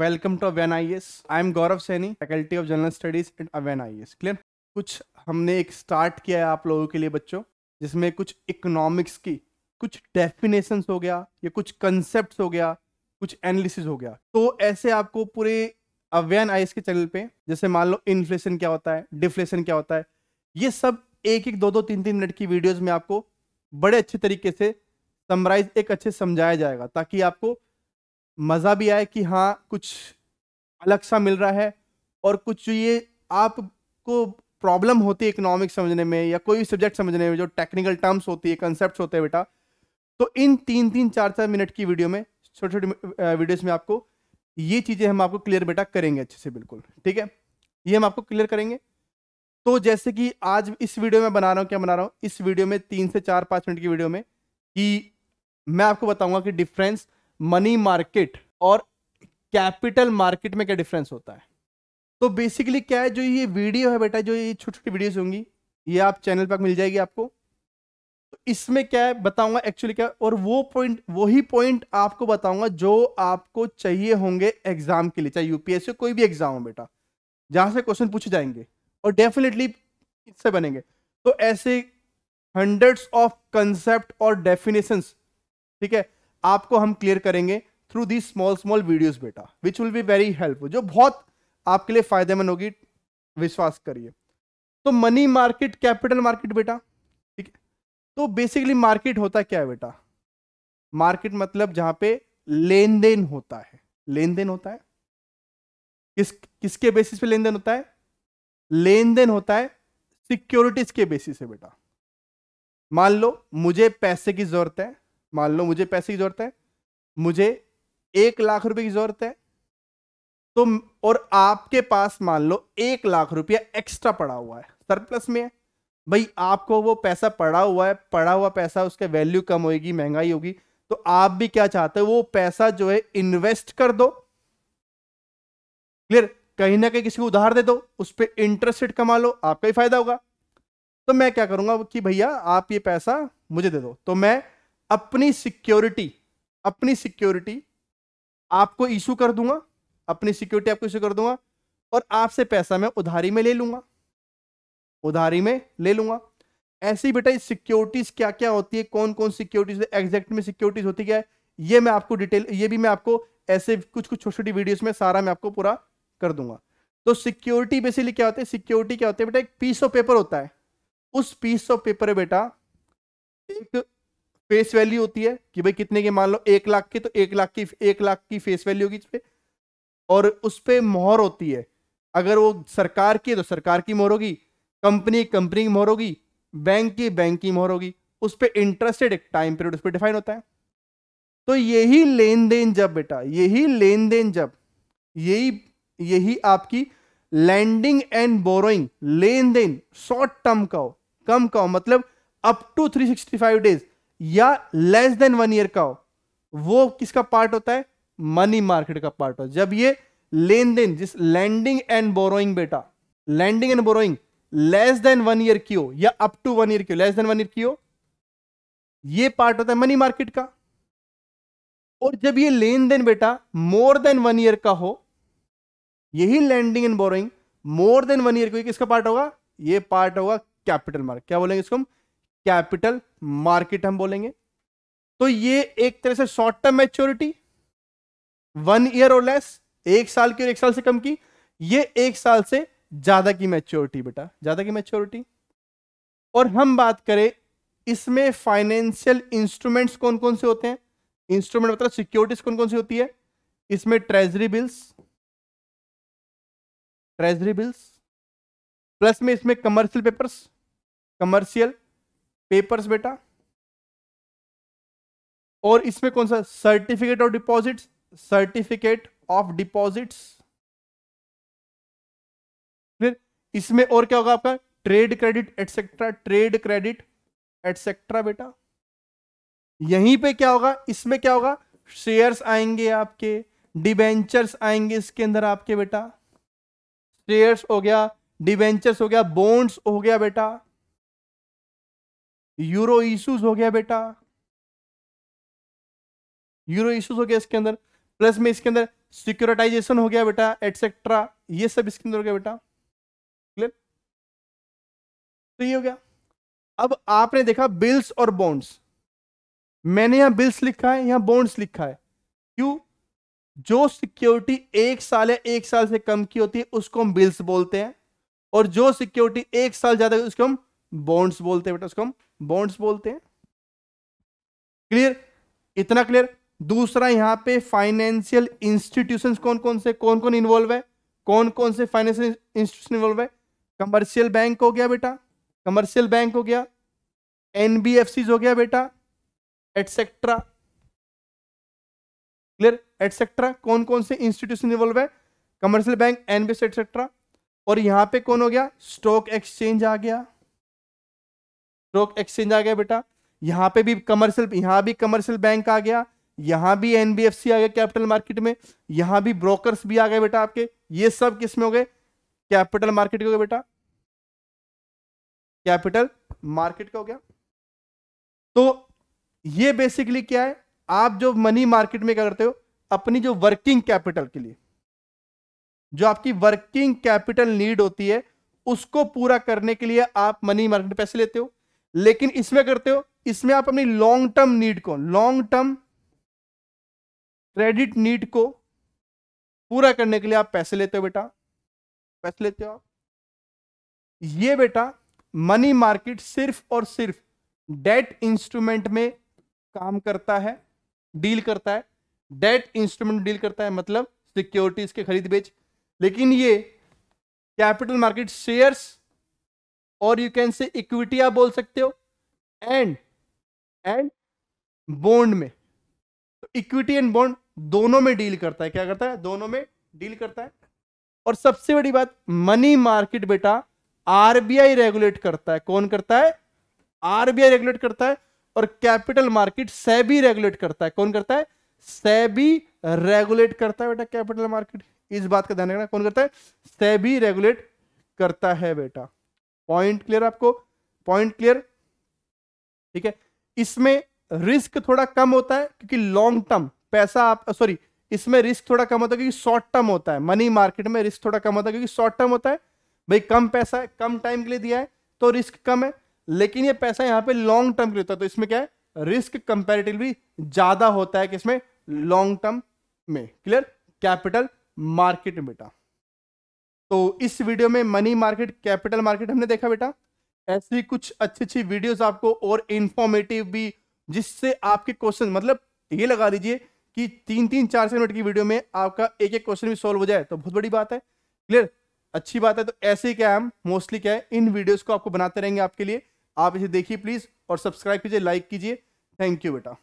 welcome to Avain I S I am Gaurav Saini faculty of general studies and Avain I S clear कुछ हमने एक start किया है आप लोगों के लिए बच्चों जिसमें कुछ इकोनॉमिक्स की कुछ डेफिनेशंस हो गया या कुछ कंसेप्ट हो गया कुछ एनालिसिस हो गया तो ऐसे आपको पूरे अवैन आई एस के चैनल पे जैसे मान लो इन्फ्लेशन क्या होता है डिफ्लेशन क्या होता है ये सब एक एक दो दो तीन तीन मिनट की वीडियोज में आपको बड़े अच्छे तरीके से समराइज एक अच्छे समझाया जाएगा ताकि आपको मज़ा भी आए कि हाँ कुछ अलग सा मिल रहा है और कुछ ये आपको प्रॉब्लम होती है इकोनॉमिक समझने में या कोई सब्जेक्ट समझने में जो टेक्निकल टर्म्स होती है कंसेप्ट होते हैं बेटा तो इन तीन तीन चार चार मिनट की वीडियो में छोटे छोटे वीडियोस में आपको ये चीज़ें हम आपको क्लियर बेटा करेंगे अच्छे से बिल्कुल ठीक है ये हम आपको क्लियर करेंगे तो जैसे कि आज इस वीडियो में बना रहा हूँ क्या बना रहा हूँ इस वीडियो में तीन से चार पाँच मिनट की वीडियो में कि मैं आपको बताऊँगा कि डिफरेंस मनी मार्केट और कैपिटल मार्केट में क्या डिफरेंस होता है तो बेसिकली क्या है जो ये वीडियो है बेटा जो ये छोटी छोटी वीडियोस होंगी ये आप चैनल पर मिल जाएगी आपको तो इसमें क्या है बताऊंगा एक्चुअली क्या और वो पॉइंट वही पॉइंट आपको बताऊंगा जो आपको चाहिए होंगे एग्जाम के लिए चाहे यूपीएससी कोई भी एग्जाम हो बेटा जहां से क्वेश्चन पूछे जाएंगे और डेफिनेटली इससे बनेंगे तो ऐसे हंड्रेड्स ऑफ कंसेप्ट और डेफिनेशंस ठीक है आपको हम क्लियर करेंगे through the small small videos बेटा which will be very helpful जो बहुत आपके लिए फायदेमंद होगी विश्वास करिए तो मनी मार्केट कैपिटल मार्केट बेटा ठीक है तो बेसिकली मार्केट होता क्या है बेटा मार्केट मतलब जहां पे लेन देन होता है लेन देन होता है किस किसके बेसिस पे लेन देन होता है लेन देन होता है सिक्योरिटीज के बेसिस पे बेटा मान लो मुझे पैसे की जरूरत है मान लो मुझे पैसे की जरूरत है मुझे एक लाख रुपए की जरूरत है तो और आपके पास मान लो एक लाख रुपया एक्स्ट्रा पड़ा हुआ है सरप्लस में है भाई आपको वो पैसा पड़ा हुआ है पड़ा हुआ पैसा उसका वैल्यू कम होगी महंगाई होगी तो आप भी क्या चाहते हो वो पैसा जो है इन्वेस्ट कर दो क्लियर कहीं ना कहीं किसी को उधार दे दो उस पर इंटरेस्ट रेट कमा लो आपका ही फायदा होगा तो मैं क्या करूंगा कि भैया आप ये पैसा मुझे दे दो तो मैं अपनी सिक्योरिटी अपनी सिक्योरिटी आपको इशू कर दूंगा अपनी सिक्योरिटी आपको इशू कर दूंगा और आपसे पैसा मैं उधारी में ले लूंगा उधारी में ले लूंगा ऐसी बेटा सिक्योरिटीज क्या क्या होती है कौन कौन सिक्योरिटीज एग्जैक्ट में सिक्योरिटीज होती क्या है ये मैं आपको डिटेल ये भी मैं आपको ऐसे कुछ कुछ छोटी छोटी वीडियोस में सारा मैं आपको पूरा कर दूंगा तो सिक्योरिटी बेसिकली क्या होते है सिक्योरिटी क्या होती है बेटा एक पीस ऑफ पेपर होता है उस पीस ऑफ पेपर बेटा एक फेस वैल्यू होती है कि भाई कितने के मान लो एक लाख के तो एक लाख की एक लाख की फेस वैल्यू होगी इस पर और उस पर मोहर होती है अगर वो सरकार की है तो सरकार की मोहर होगी कंपनी कंपनी की मोहर होगी बैंक की बैंक की मोहर होगी उस पर इंटरेस्टेड एक टाइम पीरियड उस पर डिफाइन होता है तो यही लेन देन जब बेटा यही लेन देन जब यही यही आपकी लैंडिंग एंड बोरोइंग लेन देन शॉर्ट टर्म का हो कम का हो मतलब अप टू 365 डेज या लेस देन वन ईयर का हो वो किसका पार्ट होता है मनी मार्केट का पार्ट हो जब ये लेन देन जिस लैंडिंग एंड बोरोइंग बेटा lending and borrowing less than one year की हो या अप टू वन ईयर की हो लेस देन वन ईयर की हो ये पार्ट होता है मनी मार्केट का और जब ये लेन देन बेटा मोर देन वन ईयर का हो यही lending and borrowing more than one year का किसका पार्ट होगा ये पार्ट होगा कैपिटल मार्केट क्या बोलेंगे इसको हम कैपिटल मार्केट हम बोलेंगे तो ये एक तरह से short term maturity one year और लेस एक साल की और एक साल से कम की ये एक साल से ज्यादा की मैच्योरिटी बेटा ज्यादा की मैच्योरिटी और हम बात करें इसमें फाइनेंशियल इंस्ट्रूमेंट्स कौन कौन से होते हैं इंस्ट्रूमेंट मतलब सिक्योरिटीज कौन कौन सी होती है इसमें treasury bills treasury bills plus में इसमें कमर्शियल पेपर्स कमर्शियल पेपर्स बेटा और इसमें कौन सा certificate of deposits certificate of deposits फिर इसमें और क्या होगा आपका trade credit etcetera trade credit etcetera बेटा यहीं पे क्या होगा इसमें क्या होगा शेयर्स आएंगे आपके डिबेंचर्स आएंगे इसके अंदर आपके बेटा शेयर्स हो गया डिबेंचर्स हो गया बॉन्ड्स हो गया बेटा यूरो इशूज हो गया बेटा यूरो इशूज हो गया इसके अंदर प्लस में इसके अंदर सिक्योरिटाइजेशन हो गया बेटा एटसेट्रा ये सब इसके अंदर हो गया बेटा क्लियर तो ये हो गया अब आपने देखा बिल्स और बॉन्ड्स मैंने यहां बिल्स लिखा है यहां बॉन्ड्स लिखा है क्यों जो सिक्योरिटी एक साल या एक साल से कम की होती है उसको हम बिल्स बोलते हैं और जो सिक्योरिटी एक साल ज्यादा उसको हम बॉन्ड्स बोलते हैं बेटा उसको हम बॉन्ड्स बोलते हैं क्लियर इतना क्लियर दूसरा यहां पे फाइनेंशियल इंस्टीट्यूशंस कौन कौन से कौन कौन इन्वॉल्व है कौन कौन से फाइनेंशियल इंस्टीट्यूशन इन्वॉल्व है कमर्शियल बैंक हो गया बेटा कमर्शियल बैंक हो गया एनबीएफसी हो गया बेटा एटसेट्रा क्लियर एटसेट्रा कौन कौन से इंस्टीट्यूशन इन्वॉल्व है कमर्शियल बैंक एनबीएफसी एटसेट्रा और यहां पे कौन हो गया स्टॉक एक्सचेंज आ गया स्टॉक एक्सचेंज आ गया बेटा यहाँ पे भी कमर्शियल यहाँ भी कमर्शियल बैंक आ गया यहाँ भी एनबीएफसी आ गया कैपिटल मार्केट में यहाँ भी ब्रोकर्स भी आ गए बेटा आपके ये सब किस में हो गए कैपिटल मार्केट के हो गए बेटा कैपिटल मार्केट का हो गया तो ये बेसिकली क्या है आप जो मनी मार्केट में क्या करते हो अपनी जो वर्किंग कैपिटल के लिए जो आपकी वर्किंग कैपिटल नीड होती है उसको पूरा करने के लिए आप मनी मार्केट पैसे लेते हो लेकिन इसमें करते हो इसमें आप अपनी लॉन्ग टर्म नीड को लॉन्ग टर्म क्रेडिट नीड को पूरा करने के लिए आप पैसे लेते हो बेटा पैसे लेते हो आप ये बेटा मनी मार्केट सिर्फ और सिर्फ डेट इंस्ट्रूमेंट में काम करता है डील करता है डेट इंस्ट्रूमेंट डील करता है मतलब सिक्योरिटीज के खरीद बेच लेकिन ये कैपिटल मार्केट शेयर्स और यू कैन से इक्विटी आप बोल सकते हो एंड एंड बॉन्ड में तो इक्विटी एंड बॉन्ड दोनों में डील करता है क्या करता है दोनों में डील करता है और सबसे बड़ी बात मनी मार्केट बेटा आरबीआई रेगुलेट करता है कौन करता है आरबीआई रेगुलेट करता है और कैपिटल मार्केट सेबी रेगुलेट करता है कौन करता है सेबी रेगुलेट e करता है बेटा कैपिटल मार्केट इस बात का ध्यान रखना कौन करता है सेबी रेगुलेट e करता है बेटा पॉइंट क्लियर आपको पॉइंट क्लियर ठीक है इसमें रिस्क थोड़ा कम होता है क्योंकि लॉन्ग टर्म पैसा आप सॉरी इसमें रिस्क थोड़ा कम होता है क्योंकि शॉर्ट टर्म होता है मनी मार्केट में रिस्क थोड़ा कम होता है क्योंकि शॉर्ट टर्म होता है भाई कम पैसा है कम टाइम के लिए दिया है तो रिस्क कम है लेकिन ये पैसा यहाँ पे लॉन्ग टर्म के लिए होता है तो इसमें क्या है रिस्क कंपेरेटिवली ज्यादा होता है कि इसमें लॉन्ग टर्म में क्लियर कैपिटल मार्केट बेटा तो इस वीडियो में मनी मार्केट कैपिटल मार्केट हमने देखा बेटा ऐसी कुछ अच्छी अच्छी वीडियोस आपको और इन्फॉर्मेटिव भी जिससे आपके क्वेश्चन मतलब ये लगा लीजिए कि तीन तीन चार चार मिनट की वीडियो में आपका एक एक क्वेश्चन भी सॉल्व हो जाए तो बहुत बड़ी बात है क्लियर अच्छी बात है तो ऐसे ही क्या हम मोस्टली क्या है इन वीडियोज को आपको बनाते रहेंगे आपके लिए आप इसे देखिए प्लीज़ और सब्सक्राइब कीजिए लाइक कीजिए थैंक यू बेटा